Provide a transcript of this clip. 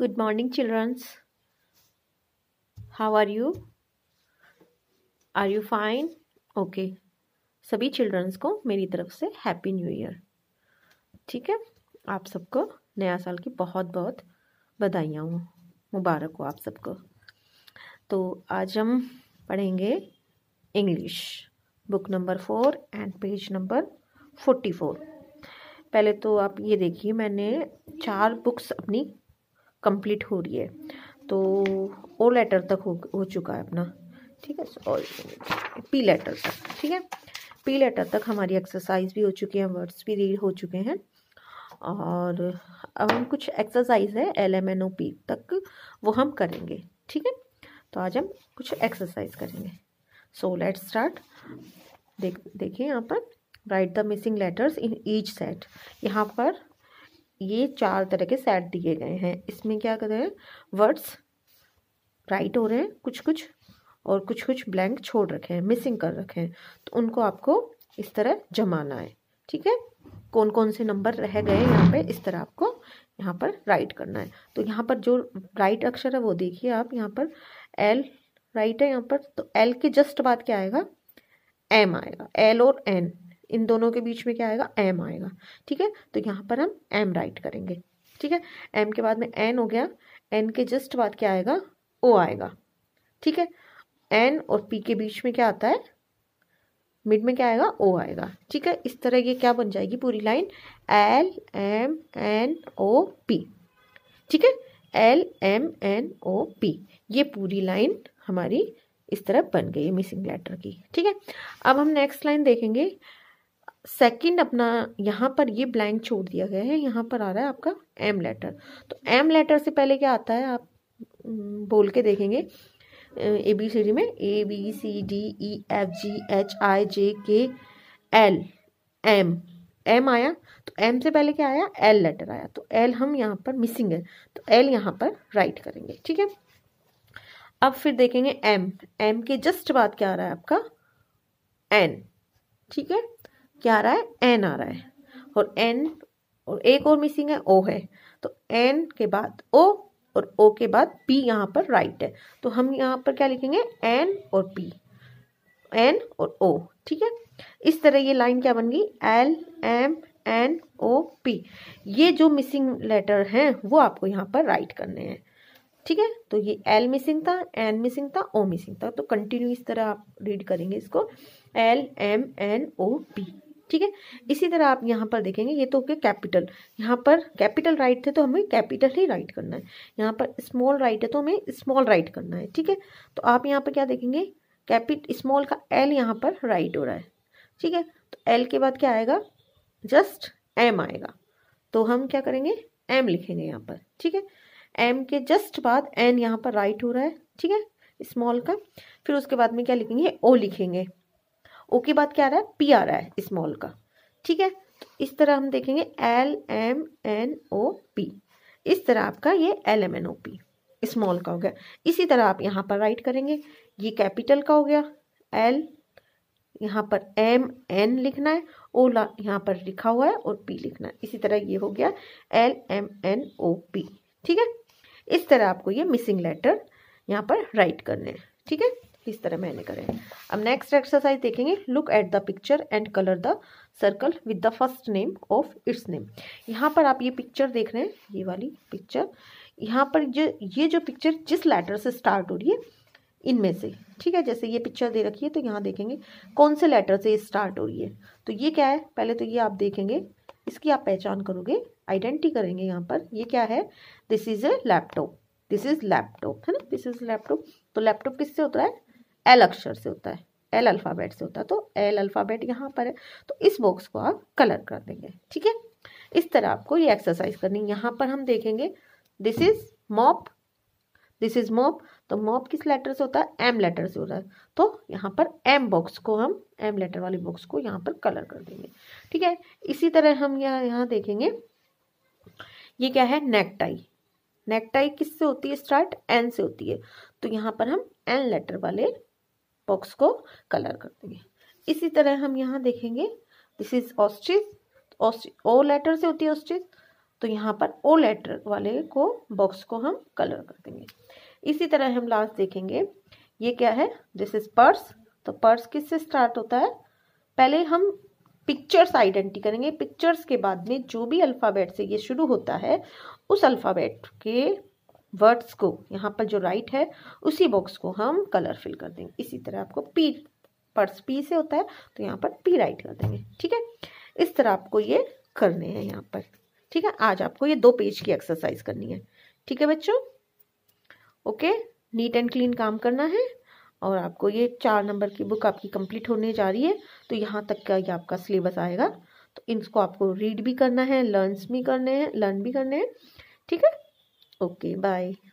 Good morning childrens how are you are you fine okay सभी childrens को मेरी तरफ से हैप्पी न्यू ईयर ठीक है आप सबको नया साल की बहुत बहुत बधाइयाँ हूँ मुबारक हो आप सबको तो आज हम पढ़ेंगे English book number four and page number forty four पहले तो आप ये देखिए मैंने चार बुक्स अपनी कंप्लीट हो रही है तो ओ लेटर तक हो हो चुका है अपना ठीक है और पी लेटर तक ठीक है पी लेटर तक हमारी एक्सरसाइज भी हो चुकी है वर्ड्स भी रीड हो चुके हैं और अब हम कुछ एक्सरसाइज है L M N O P तक वो हम करेंगे ठीक है तो आज हम कुछ एक्सरसाइज करेंगे सो लेट स्टार्ट देख देखिए यहाँ पर write the missing letters in each set यहाँ पर ये चार तरह के सेट दिए गए हैं इसमें क्या कर रहे हैं वर्ड्स राइट हो रहे हैं कुछ कुछ और कुछ कुछ ब्लैंक छोड़ रखे हैं मिसिंग कर रखे हैं तो उनको आपको इस तरह जमाना है ठीक है कौन कौन से नंबर रह गए यहाँ पे इस तरह आपको यहाँ पर राइट करना है तो यहाँ पर जो राइट अक्षर है वो देखिए आप यहाँ पर एल राइट है यहाँ पर तो एल के जस्ट बाद क्या आएगा एम आएगा एल और एन इन दोनों के बीच में क्या आएगा एम आएगा ठीक है तो यहाँ पर हम एम राइट करेंगे ठीक है एम के बाद में एन हो गया एन के जस्ट बाद क्या आएगा ओ आएगा ठीक है एन और पी के बीच में क्या आता है मिड में क्या आएगा ओ आएगा ठीक है इस तरह ये क्या बन जाएगी पूरी line L M N O P ठीक है L M N O P ये पूरी लाइन हमारी इस तरह बन गई है मिसिंग लेटर की ठीक है अब हम नेक्स्ट लाइन देखेंगे सेकंड अपना यहाँ पर ये ब्लैंक छोड़ दिया गया है यहाँ पर आ रहा है आपका एम लेटर तो एम लेटर से पहले क्या आता है आप हम्म, बोल के देखेंगे ए बी सी डी में A B C D E F G H I J K L M M आया तो एम से पहले क्या आया एल लेटर आया तो एल हम यहाँ पर मिसिंग है तो एल यहाँ पर राइट करेंगे ठीक है अब फिर देखेंगे एम एम के जस्ट बाद क्या आ रहा है आपका एन ठीक है क्या आ रहा है एन आ रहा है और एन और एक और मिसिंग है ओ है तो एन के बाद ओ और ओ के बाद पी यहाँ पर राइट है तो हम यहाँ पर क्या लिखेंगे एन और पी एन और ओ ठीक है इस तरह ये लाइन क्या बन गई L M N O P ये जो मिसिंग लेटर हैं वो आपको यहाँ पर राइट करने हैं ठीक है तो ये एल मिसिंग था एन मिसिंग था ओ मिसिंग था तो कंटिन्यू इस तरह आप रीड करेंगे इसको L M N O P ठीक है इसी तरह आप यहाँ पर देखेंगे ये तो हो गया कैपिटल यहाँ पर कैपिटल राइट थे तो हमें कैपिटल ही राइट करना है यहाँ पर स्मॉल राइट है तो हमें स्मॉल राइट करना है ठीक है तो आप यहाँ पर क्या देखेंगे कैपिट स्मॉल का एल यहाँ पर राइट हो रहा है ठीक है तो एल के बाद क्या आएगा जस्ट एम आएगा तो हम क्या करेंगे एम लिखेंगे यहाँ पर ठीक है एम के जस्ट बाद एन यहाँ पर राइट हो रहा है ठीक है स्मॉल का फिर उसके बाद में क्या लिखेंगे ओ लिखेंगे ओ के बाद क्या आ रहा है पी आ रहा है स्मॉल का ठीक है इस तरह हम देखेंगे L M N O P इस तरह आपका ये L M N O P small का हो गया इसी तरह आप यहाँ पर राइट करेंगे ये कैपिटल का हो गया एल यहाँ पर एम एन लिखना है ओ ला यहाँ पर लिखा हुआ है और पी लिखना है इसी तरह ये हो गया L M N O P ठीक है इस तरह आपको ये मिसिंग लेटर यहाँ पर राइट करने हैं ठीक है इस तरह मैंने करें अब नेक्स्ट एक्सरसाइज देखेंगे look at the picture and colour the circle with the first name of its name यहाँ पर आप ये पिक्चर देख रहे हैं ये वाली पिक्चर यहाँ पर जो ये जो पिक्चर जिस लेटर से स्टार्ट हो रही है इनमें से ठीक है जैसे ये पिक्चर दे रखी है तो यहाँ देखेंगे कौन से लेटर से स्टार्ट हो रही है तो ये क्या है पहले तो ये आप देखेंगे इसकी आप पहचान करोगे आइडेंटिटी करेंगे यहाँ पर ये क्या है this is a laptop this is laptop है ना दिस इज़ लैपटॉप तो लैपटॉप किससे होता है एल अक्षर से होता है एल अल्फ़ाबेट से होता है तो एल अल्फ़ाबेट यहाँ पर है तो इस बॉक्स को आप कलर कर देंगे ठीक है इस तरह आपको ये एक्सरसाइज करनी यहाँ पर हम देखेंगे this is mop this is mop तो मॉप किस लेटर से होता है एम लेटर से होता है तो यहाँ पर एम बॉक्स को हम एम लेटर वाली बॉक्स को यहाँ पर कलर कर देंगे ठीक है इसी तरह हम यहाँ यहाँ देखेंगे ये क्या है नेकटाई नेकटाई किस से होती है स्टार्ट एन से होती है तो यहाँ पर हम एन लेटर वाले बॉक्स को कलर कर देंगे इसी तरह हम यहाँ देखेंगे this is ostrich O letter से होती है ऑस्ट्रिच तो यहाँ पर ओ लेटर वाले को बॉक्स को हम कलर कर देंगे इसी तरह हम लास्ट देखेंगे ये क्या है दिस इज पर्स तो पर्स किस से स्टार्ट होता है पहले हम पिक्चर्स आइडेंटिटी करेंगे पिक्चर्स के बाद में जो भी अल्फ़ाबेट से ये शुरू होता है उस अल्फ़ाबेट के वर्ड्स को यहाँ पर जो राइट है उसी बॉक्स को हम कलर फिल कर देंगे इसी तरह आपको पी पर्स पी से होता है तो यहाँ पर पी राइट कर देंगे ठीक है इस तरह आपको ये करने हैं यहाँ पर ठीक है आज आपको ये दो पेज की एक्सरसाइज करनी है ठीक है बच्चों ओके नीट एंड क्लीन काम करना है और आपको ये चार नंबर की बुक आपकी कंप्लीट होने जा रही है तो यहाँ तक का ये आपका सिलेबस आएगा तो इनको आपको रीड भी करना है लर्नस भी करने हैं लर्न भी करने हैं ठीक है Okay, bye.